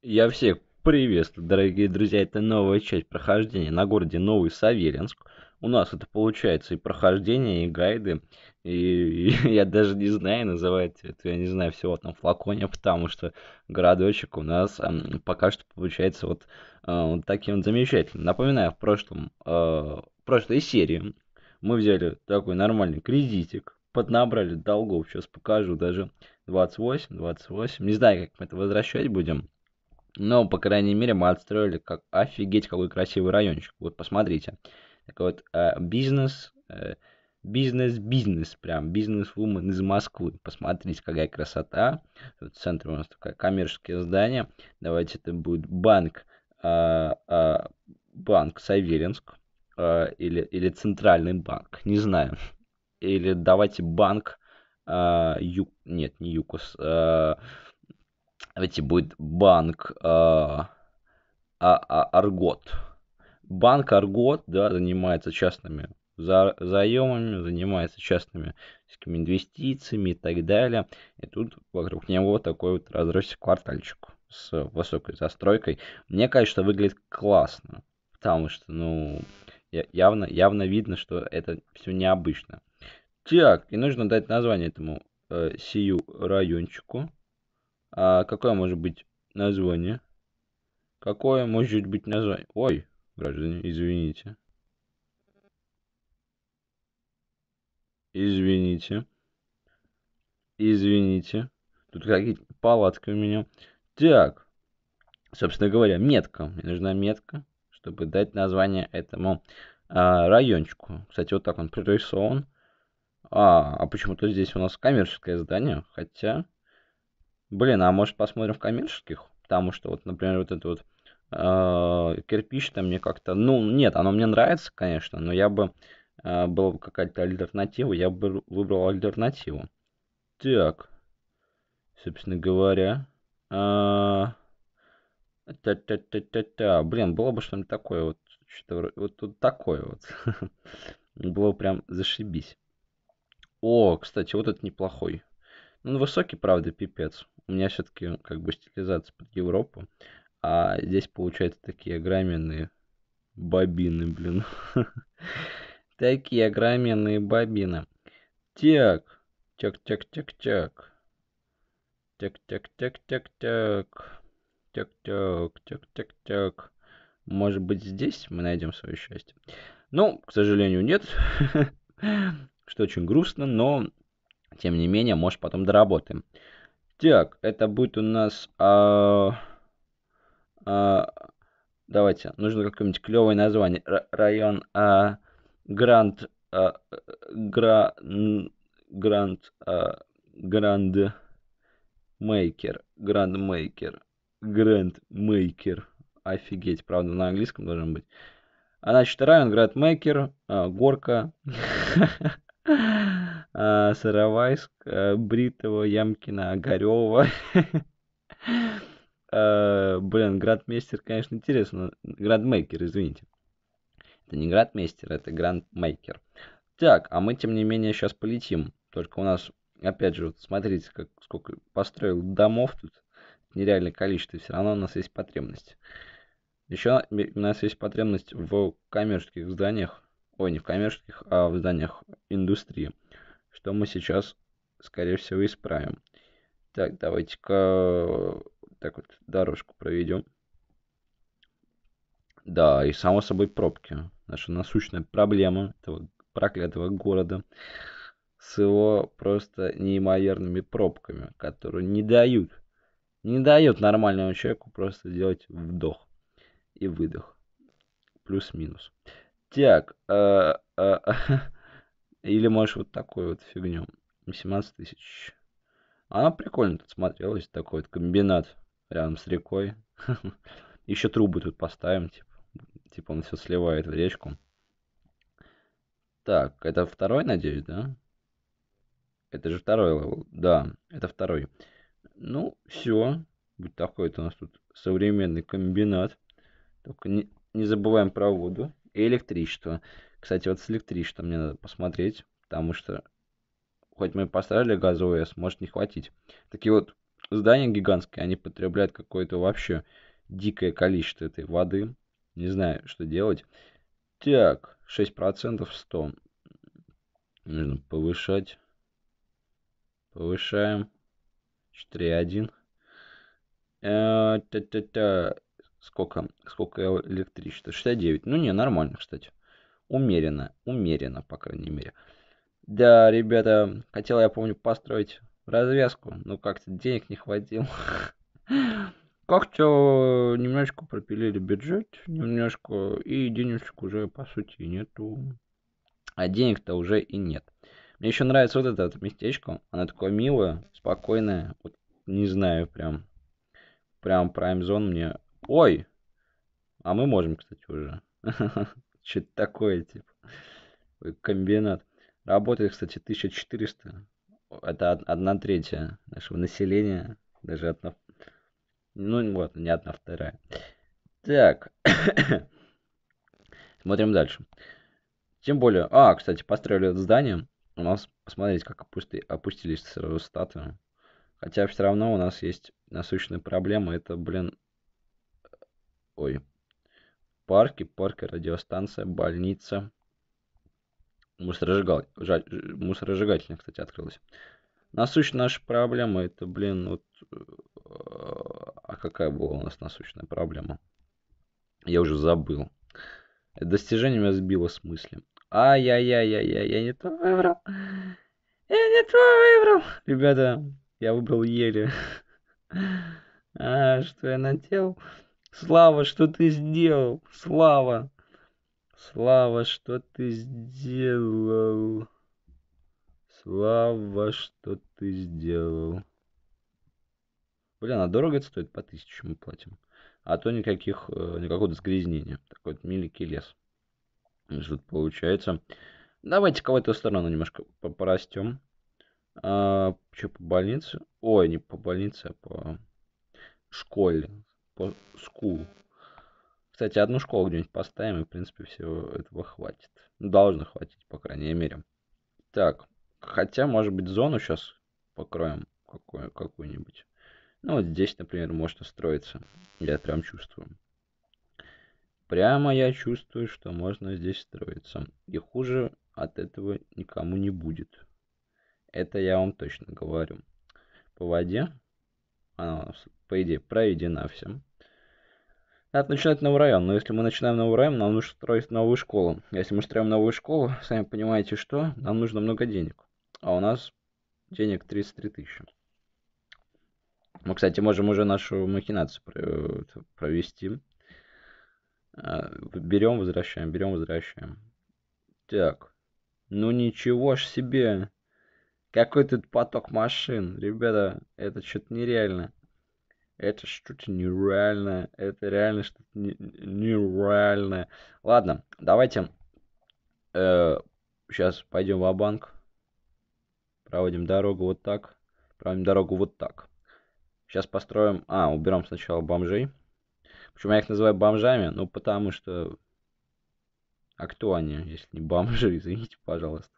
Я всех приветствую, дорогие друзья. Это новая часть прохождения на городе Новый Савелинск. У нас это получается и прохождение, и гайды. И, и я даже не знаю, называть это, я не знаю, всего там флаконе, потому что городочек у нас э, пока что получается вот, э, вот таким вот замечательным. Напоминаю, в прошлом, э, в прошлой серии мы взяли такой нормальный кредитик, поднабрали долгов, сейчас покажу, даже 28, 28, не знаю, как мы это возвращать будем, но, по крайней мере, мы отстроили как офигеть, какой красивый райончик. Вот посмотрите. Так вот, э, бизнес, э, бизнес, бизнес, прям бизнес-вумен из Москвы. Посмотрите, какая красота. В центре у нас такое коммерческое здание. Давайте это будет банк, э, банк Савелинск или, или центральный банк, не знаю. Или давайте банк Ю, нет, не Юкос, Давайте будет банк э, а, а, Аргот. Банк Аргот, да, занимается частными за, заемами, занимается частными всякими инвестициями и так далее. И тут вокруг него такой вот разросся квартальчик с высокой застройкой. Мне кажется, выглядит классно, потому что, ну, явно, явно видно, что это все необычно. Так, и нужно дать название этому э, сию райончику. А какое может быть название? Какое может быть название? Ой, граждане, извините. Извините. Извините. Тут какие-то палатки у меня. Так. Собственно говоря, метка. Мне нужна метка, чтобы дать название этому а, райончику. Кстати, вот так он прорисован. А, а почему-то здесь у нас коммерческое здание. Хотя... Блин, а может посмотрим в коммерческих? Потому что вот, например, вот это вот э, кирпич-то мне как-то... Ну, нет, оно мне нравится, конечно, но я бы... Э, была бы какая-то альтернатива, я бы выбрал альтернативу. Так. Собственно говоря... Э, Та-та-та-та-та. Блин, было бы что-нибудь такое вот. Что вот тут такое вот. было прям зашибись. О, кстати, вот этот неплохой. ну высокий, правда, пипец у меня все-таки как бы стилизация под Европу, а здесь получается такие огроменные бобины, блин. Такие огроменные бобины. Так, так, так, так, так. Так, так, так, так, так. Так, так, так, так, так. Может быть, здесь мы найдем свое счастье. Ну, к сожалению, нет. Что очень грустно, но тем не менее, может, потом доработаем. Так, это будет у нас... А, а, давайте, нужно какое-нибудь клевое название. Р район а, Гранд... А, гра, гранд... А, гранд... Мейкер. Гранд Мейкер. Гранд Мейкер. Офигеть, правда, на английском должен быть. А значит, район Гранд Мейкер, а, горка. А, Сыровайск, э, Бритова, Ямкина, Огарева. Э, блин, Градмейстер, конечно, интересно. Градмейкер, извините. Это не Градмейстер, это Грандмейкер. Так, а мы, тем не менее, сейчас полетим. Только у нас, опять же, смотрите, как, сколько построил домов тут. Нереальное количество. Все равно у нас есть потребность. Еще у нас есть потребность в коммерческих зданиях ой, не в коммерческих, а в зданиях индустрии, что мы сейчас, скорее всего, исправим. Так, давайте-ка так вот дорожку проведем. Да, и само собой пробки. Наша насущная проблема этого проклятого города с его просто неимоверными пробками, которые не дают, не дают нормальному человеку просто сделать вдох и выдох. Плюс-минус. Так, а, а, а, или можешь вот такой вот фигню. 17 тысяч. Она прикольно тут смотрелась, такой вот комбинат рядом с рекой. Еще трубы тут поставим, типа, типа он все сливает в речку. Так, это второй, надеюсь, да? Это же второй левел. Да, это второй. Ну, все. Будет такой-то у нас тут современный комбинат. Только не, не забываем про воду. И электричество. Кстати, вот с электричеством мне надо посмотреть, потому что хоть мы и поставили газовые, может не хватить. Такие вот здания гигантские, они потребляют какое-то вообще дикое количество этой воды. Не знаю, что делать. Так, 6% 100. Нужно повышать. Повышаем. 4,1. Э, та-та-та сколько, сколько электричества? 69. Ну не, нормально, кстати. Умеренно, умеренно, по крайней мере. Да, ребята, хотел я, помню, построить развязку, но как-то денег не хватило. Как-то немножечко пропилили бюджет, немножко, и денежек уже, по сути, нету. А денег-то уже и нет. Мне еще нравится вот это вот местечко. Оно такое милое, спокойное. Вот, не знаю, прям, прям Prime Zone мне Ой! А мы можем, кстати, уже. Что-то такое, типа. Комбинат. Работает, кстати, 1400. Это одна третья нашего населения. Даже одна... Ну, вот, не одна вторая. Так. Смотрим дальше. Тем более... А, кстати, построили это здание. У нас, посмотрите, как опусти... опустились сразу статуи. Хотя все равно у нас есть насущная проблема. Это, блин, Ой. Парки, парки, радиостанция, больница. Мусорожигал... Жаль, мусорожигательная, кстати, открылась. Насущная наша проблема, это, блин, вот... Э, а какая была у нас насущная проблема? Я уже забыл. Это достижение меня сбило с мысли. Ай-яй-яй-яй-яй, я не то выбрал. Я не то выбрал. Ребята, я выбрал еле. А, что я наделал? Слава, что ты сделал? Слава! Слава, что ты сделал? Слава, что ты сделал? Блин, а дорого это стоит? По тысяче мы платим. А то никаких, э, никакого загрязнения. Такой вот миленький лес. Тут получается. Давайте-ка в эту сторону немножко порастем. А, что по больнице? Ой, не по больнице, а по школе по school. Кстати, одну школу где-нибудь поставим, и, в принципе, всего этого хватит. Ну, должно хватить, по крайней мере. Так, хотя, может быть, зону сейчас покроем какую- нибудь Ну, вот здесь, например, может строиться. Я прям чувствую. Прямо я чувствую, что можно здесь строиться. И хуже от этого никому не будет. Это я вам точно говорю. По воде она, по идее, проведена всем. Надо начинать новый район, но если мы начинаем новый район, нам нужно строить новую школу. Если мы строим новую школу, сами понимаете что, нам нужно много денег. А у нас денег 33 тысячи. Мы, кстати, можем уже нашу махинацию э, провести. А, берем, возвращаем, берем, возвращаем. Так. Ну ничего ж себе. Какой тут поток машин. Ребята, это что-то нереально. Это что-то нереальное. Это реально что-то нереальное. Ладно, давайте э, сейчас пойдем в банк Проводим дорогу вот так. Проводим дорогу вот так. Сейчас построим... А, уберем сначала бомжей. Почему я их называю бомжами? Ну, потому что... А кто они, если не бомжи? Извините, пожалуйста.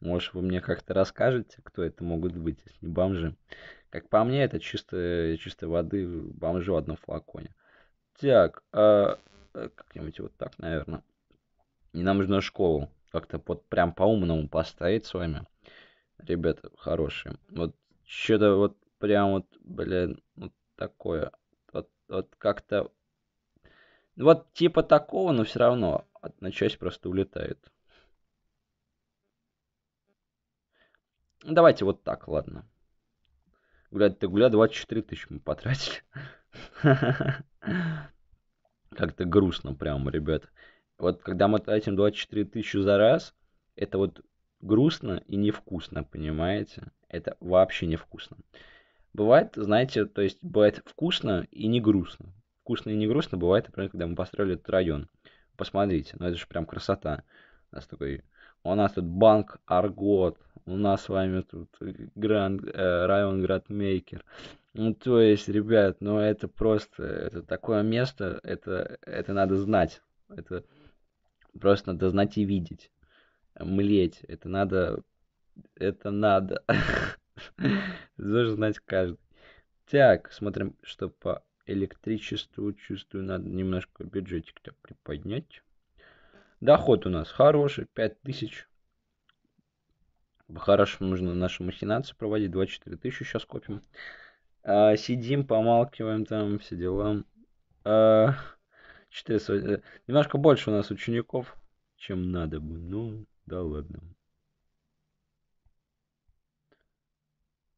Может, вы мне как-то расскажете, кто это могут быть, если не бомжи. Как по мне, это чистая чистой воды бомжи в одном флаконе. Так, а, э, как-нибудь вот так, наверное. нам нужно школу как-то под, прям по-умному поставить с вами. Ребята, хорошие. Вот что-то вот прям вот, блин, вот такое. Вот, вот как-то... Вот типа такого, но все равно одна часть просто улетает. Давайте вот так, ладно. Гуля-то гуля 24 тысячи мы потратили. Как-то грустно прямо, ребята. Вот когда мы тратим 24 тысячи за раз, это вот грустно и невкусно, понимаете? Это вообще невкусно. Бывает, знаете, то есть бывает вкусно и не грустно. Вкусно и не грустно бывает, например, когда мы построили этот район. Посмотрите, ну это же прям красота. У нас такой... У нас тут банк Аргот, у нас с вами тут Гранд, э, район Градмейкер. Ну, то есть, ребят, ну это просто, это такое место, это, это надо знать. Это просто надо знать и видеть. Млеть. Это надо, это надо. Должен знать каждый. Так, смотрим, что по электричеству чувствую, надо немножко бюджетик так приподнять. Доход у нас хороший, 5000. По-хорошему нужно наши махинации проводить. 24 тысячи сейчас копим. А, сидим, помалкиваем там, все дела. А, 400... Э, немножко больше у нас учеников, чем надо бы. Ну, да ладно.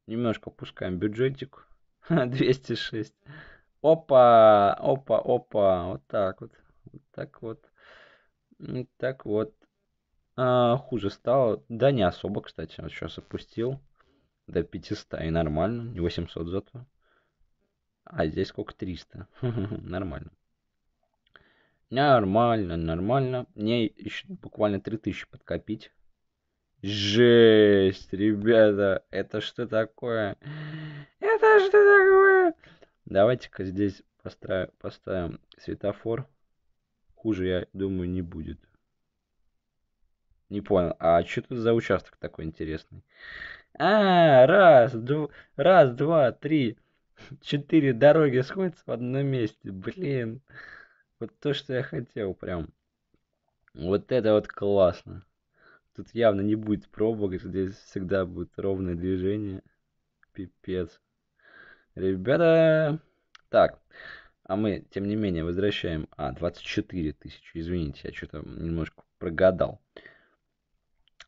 Немножко пускаем бюджетик. 206. Опа, опа, опа. Вот так вот. Вот так вот. Вот так вот. А, хуже стало. Да не особо, кстати. Вот сейчас опустил до 500 и нормально. Не 800 зато. А здесь сколько? 300. нормально. Нормально, нормально. Мне еще буквально 3000 подкопить. Жесть, ребята. Это что такое? Это что такое? Давайте-ка здесь поставим светофор. Хуже, я думаю, не будет. Не понял, а что тут за участок такой интересный? А, раз, два, раз, два, три, четыре дороги сходятся в одном месте. Блин, вот то, что я хотел прям. Вот это вот классно. Тут явно не будет пробок, здесь всегда будет ровное движение. Пипец. Ребята, так, а мы, тем не менее, возвращаем... А, 24 тысячи, извините, я что-то немножко прогадал.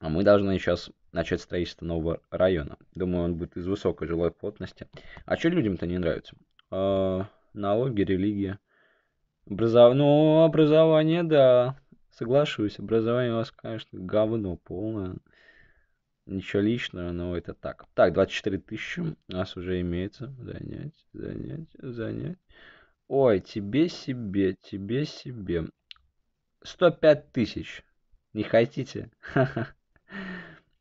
А мы должны сейчас начать строительство нового района. Думаю, он будет из высокой жилой плотности. А что людям-то не нравится? Э, налоги, религия. Образов... Ну, образование, да. Соглашусь, образование у вас, конечно, говно полное. Ничего личного, но это так. Так, 24 тысячи у нас уже имеется. Занять, занять, занять. Ой, тебе, себе, тебе, себе. 105 тысяч. Не хотите? Ха-ха.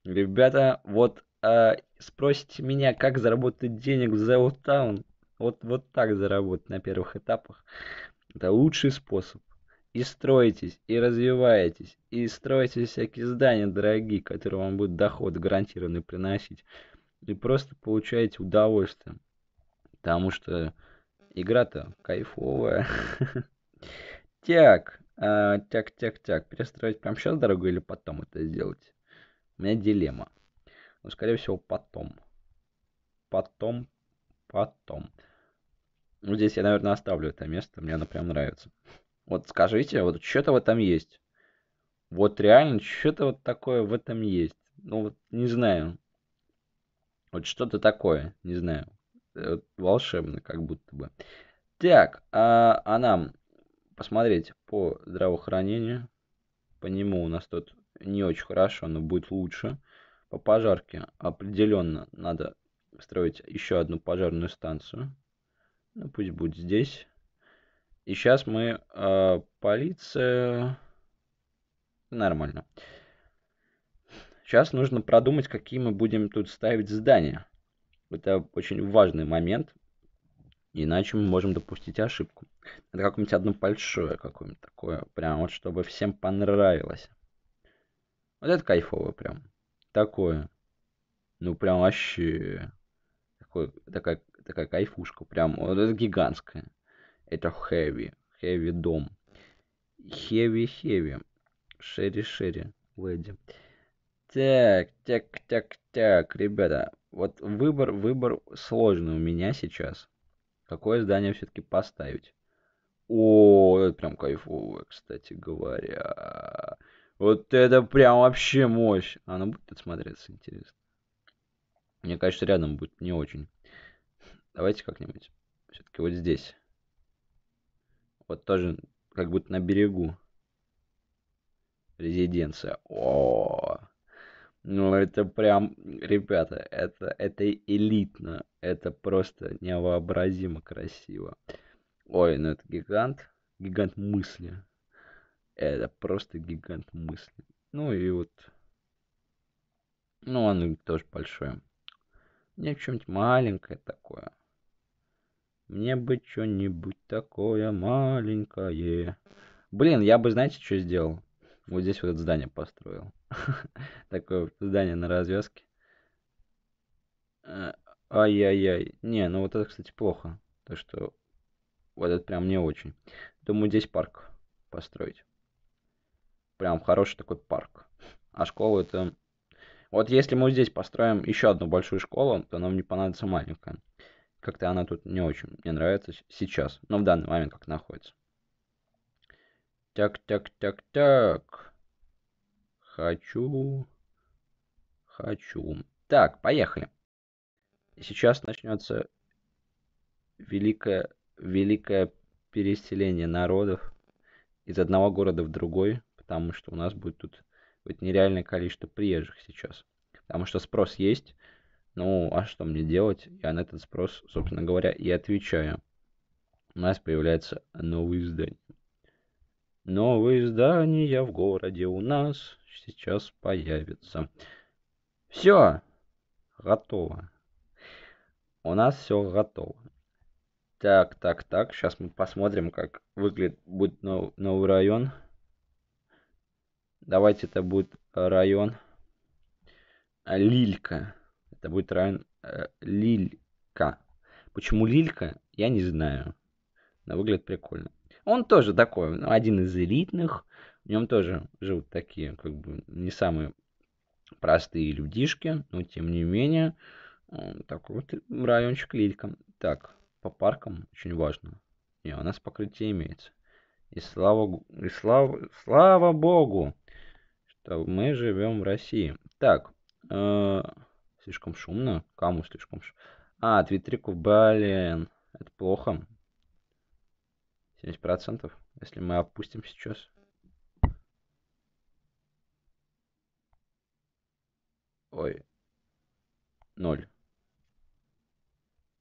Ребята, вот э, спросите меня, как заработать денег в The Town. Вот, вот так заработать на первых этапах. Это лучший способ. И строитесь, и развиваетесь, и строите всякие здания дорогие, которые вам будут доход гарантированный приносить. И просто получаете удовольствие. Потому что игра-то кайфовая. Так, а, так, так, так. Перестроить прямо сейчас дорогу или потом это сделать? У меня дилемма. Но, ну, скорее всего, потом. Потом, потом. Ну, здесь я, наверное, оставлю это место. Мне оно прям нравится. Вот скажите, вот что-то в этом есть. Вот реально, что-то вот такое в этом есть. Ну, вот не знаю. Вот что-то такое, не знаю. Э, вот волшебно, как будто бы. Так, а, а нам посмотреть по здравоохранению. По нему у нас тут не очень хорошо, но будет лучше. По пожарке определенно надо строить еще одну пожарную станцию. Ну, пусть будет здесь. И сейчас мы... Э, полиция... Нормально. Сейчас нужно продумать, какие мы будем тут ставить здания. Это очень важный момент. Иначе мы можем допустить ошибку. это какое-нибудь одно большое, какое-нибудь такое. Прям вот, чтобы всем понравилось. Вот это кайфово прям. Такое. Ну, прям вообще... Такое, такая, такая кайфушка. Прям вот это гигантская. Это хэви. Хэви дом. Хэви-хэви. Шерри-шерри. Леди. Так, так, так, так, ребята. Вот выбор, выбор сложный у меня сейчас. Какое здание все-таки поставить? О, это прям кайфовое, кстати говоря. Вот это прям вообще мощь. Она будет смотреться, интересно. Мне кажется, рядом будет не очень. Давайте как-нибудь. Все-таки вот здесь. Вот тоже как будто на берегу. Резиденция. О, -о. ну это прям, ребята, это это элитно, это просто невообразимо красиво. Ой, ну это гигант, гигант мысли. Это просто гигант мысли. Ну и вот... Ну, он тоже большой. Мне что-нибудь маленькое такое. Мне бы что-нибудь такое маленькое. Блин, я бы, знаете, что сделал? Вот здесь вот это здание построил. Такое здание на развязке. Э, ай-яй-яй. Не, ну вот это, кстати, плохо. То, что вот это прям не очень. Думаю, здесь парк построить прям хороший такой парк. А школа это... Вот если мы здесь построим еще одну большую школу, то нам не понадобится маленькая. Как-то она тут не очень мне нравится сейчас, но в данный момент как находится. Так, так, так, так. Хочу. Хочу. Так, поехали. Сейчас начнется великое, великое переселение народов из одного города в другой потому что у нас будет тут будет нереальное количество приезжих сейчас. Потому что спрос есть, ну а что мне делать? Я на этот спрос, собственно говоря, и отвечаю. У нас появляются новые издания. Новые издания в городе у нас сейчас появится. Все, готово. У нас все готово. Так, так, так. Сейчас мы посмотрим, как выглядит будет нов, новый район. Давайте это будет э, район э, Лилька. Это будет район э, Лилька. Почему Лилька, я не знаю. Но выглядит прикольно. Он тоже такой, ну один из элитных. В нем тоже живут такие, как бы, не самые простые людишки. Но, тем не менее, такой вот райончик Лилька. Так, по паркам очень важно. Не, у нас покрытие имеется. И слава, и слава, слава богу, мы живем в России. Так, э, слишком шумно. Кому слишком шумно? А, твитрику, блин, это плохо. 70%, если мы опустим сейчас. Ой. Ноль.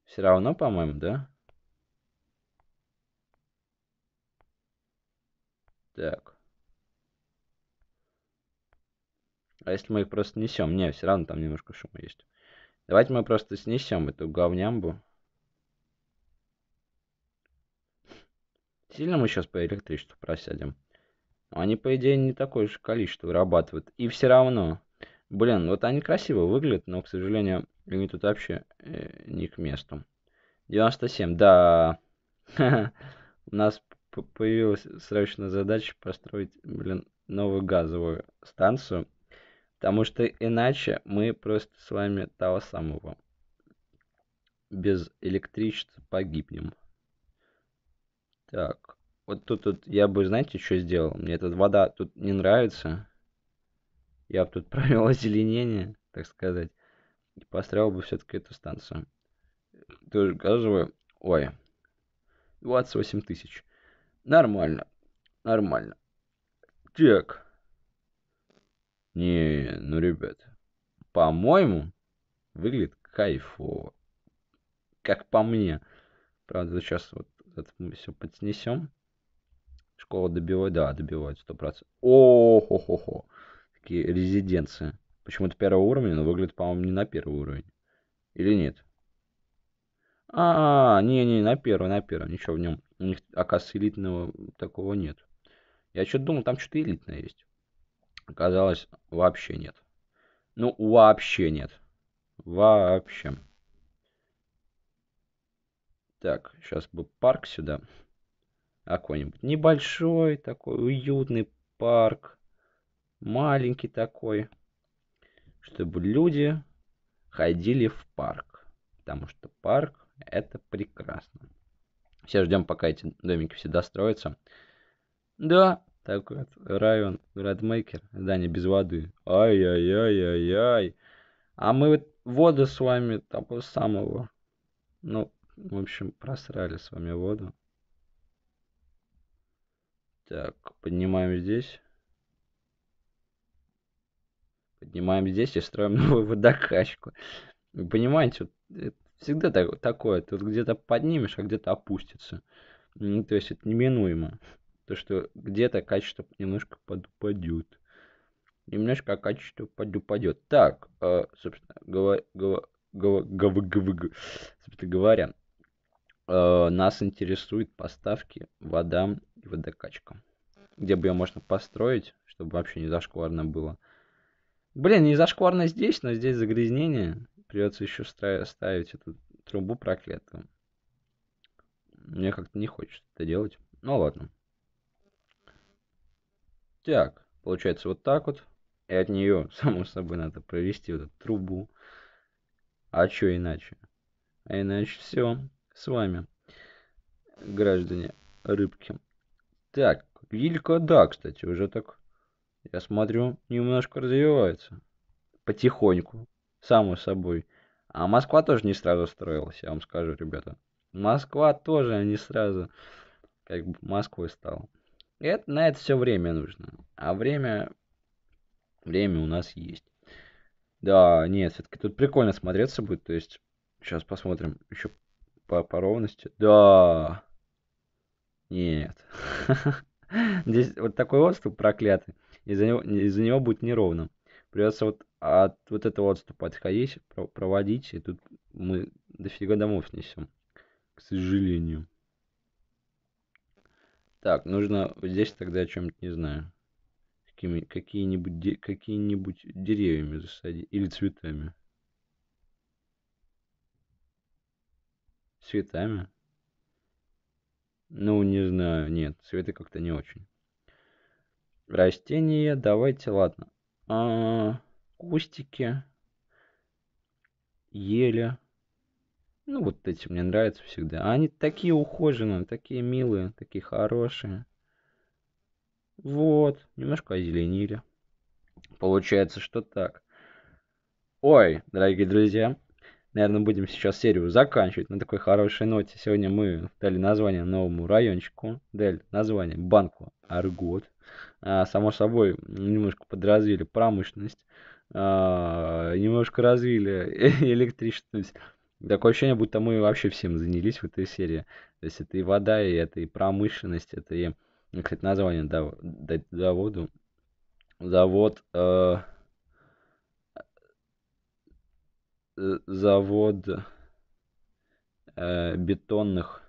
Все равно, по-моему, да? Так. А если мы их просто снесем? Не, все равно там немножко шума есть. Давайте мы просто снесем эту говнямбу. Сильно мы сейчас по электричеству просядем? Ну, они, по идее, не такое же количество вырабатывают. И все равно. Блин, вот они красиво выглядят, но, к сожалению, они тут вообще э, не к месту. 97, да. У нас появилась срочная задача построить, блин, новую газовую станцию Потому что иначе мы просто с вами того самого без электричества погибнем. Так, вот тут, тут я бы, знаете, что сделал? Мне эта вода тут не нравится. Я бы тут провел озеленение, так сказать. И построил бы все-таки эту станцию. Тоже газовую. Ой. 28 тысяч. Нормально. Нормально. Так. Не, ну, ребят, по-моему, выглядит кайфово. Как по мне. Правда, сейчас вот это мы все подснесем. Школа добивает, да, добивает 100%. О-хо-хо-хо. Такие резиденции. Почему-то первого уровня, но выглядит, по-моему, не на первый уровень. Или нет? А, не, не, на первый, на первый. Ничего в нем. У них, оказывается, элитного такого нет. Я что-то думал, там что-то элитное есть. Оказалось, вообще нет. Ну, вообще нет. Вообще. Так, сейчас бы парк сюда. Какой-нибудь небольшой такой, уютный парк. Маленький такой. Чтобы люди ходили в парк. Потому что парк это прекрасно. Все ждем, пока эти домики все достроятся. Да, так вот, район Радмейкер, здание без воды. Ай-яй-яй-яй-яй. А мы вот воду с вами того самого. Ну, в общем, просрали с вами воду. Так, поднимаем здесь. Поднимаем здесь и строим новую водокачку. Вы понимаете, вот, всегда так, такое. Тут где-то поднимешь, а где-то опустится. Ну, то есть это неминуемо то что где-то качество немножко подупадет. Немножко качество подупадет. Так, э, собственно, говоря, говоря, э, нас интересуют поставки водам и водокачка. Где бы ее можно построить, чтобы вообще не зашкварно было. Блин, не зашкварно здесь, но здесь загрязнение. Придется еще ставить эту трубу проклятую. Мне как-то не хочется это делать. Ну ладно. Так, получается вот так вот. И от нее, само собой, надо провести вот эту трубу. А что иначе? А иначе все с вами, граждане рыбки. Так, Лилька, да, кстати, уже так, я смотрю, немножко развивается. Потихоньку, само собой. А Москва тоже не сразу строилась, я вам скажу, ребята. Москва тоже не сразу как бы Москвой стала. Это, на это все время нужно. А время... Время у нас есть. Да, нет, все-таки тут прикольно смотреться будет. То есть, сейчас посмотрим еще по, по ровности. Да! Нет. Здесь вот такой отступ проклятый. Из-за него, из него будет неровно. Придется вот от вот этого отступа отходить, проводить, и тут мы дофига домов снесем. К сожалению. Так, нужно вот здесь тогда о чем-то, не знаю, какие-нибудь какие-нибудь деревьями засадить или цветами. Цветами? Ну, не знаю, нет, цветы как-то не очень. Растения, давайте, ладно. А -а -а, кустики, ели. Ну, вот эти мне нравятся всегда. А они такие ухоженные, такие милые, такие хорошие. Вот, немножко озеленили. Получается, что так. Ой, дорогие друзья, наверное, будем сейчас серию заканчивать на такой хорошей ноте. Сегодня мы дали название новому райончику, дали название банку Аргот. А, само собой, немножко подразвили промышленность, а, немножко развили электричество Такое ощущение, будто мы вообще всем занялись в этой серии. То есть это и вода, и это и промышленность, это и... Ну, кстати, название дав... заводу. Завод... Э, э... Завод э, бетонных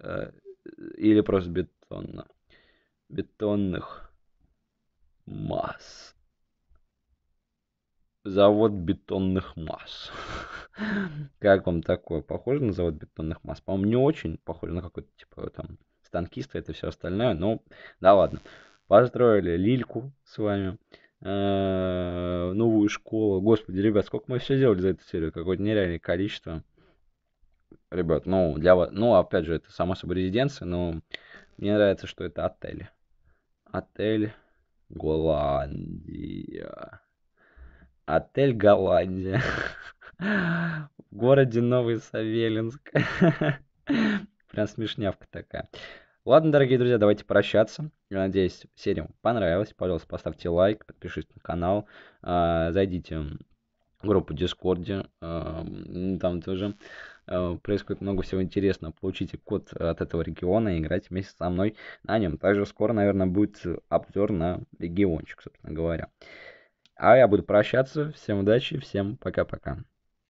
э, или просто бетонно бетонных масс завод бетонных масс. Как вам такое? Похоже на завод бетонных масс? По-моему, не очень. Похоже на какой-то, типа, там, станкисты это все остальное. Ну, да ладно. Построили лильку с вами. Э, новую школу. Господи, ребят, сколько мы все делали за эту серию? Какое-то нереальное количество. Ребят, ну, для вас... Ну, опять же, это само собой резиденция, но мне нравится, что это отель. Отель Голландия. Отель Голландия. В городе Новый Савелинск. Прям смешнявка такая. Ладно, дорогие друзья, давайте прощаться. Я надеюсь, серия вам понравилась. Пожалуйста, поставьте лайк, подпишитесь на канал, а, зайдите в группу Дискорде, а, там тоже а, происходит много всего интересного. Получите код от этого региона и играйте вместе со мной на нем. Также скоро, наверное, будет обзор на региончик, собственно говоря. А я буду прощаться. Всем удачи, всем пока-пока.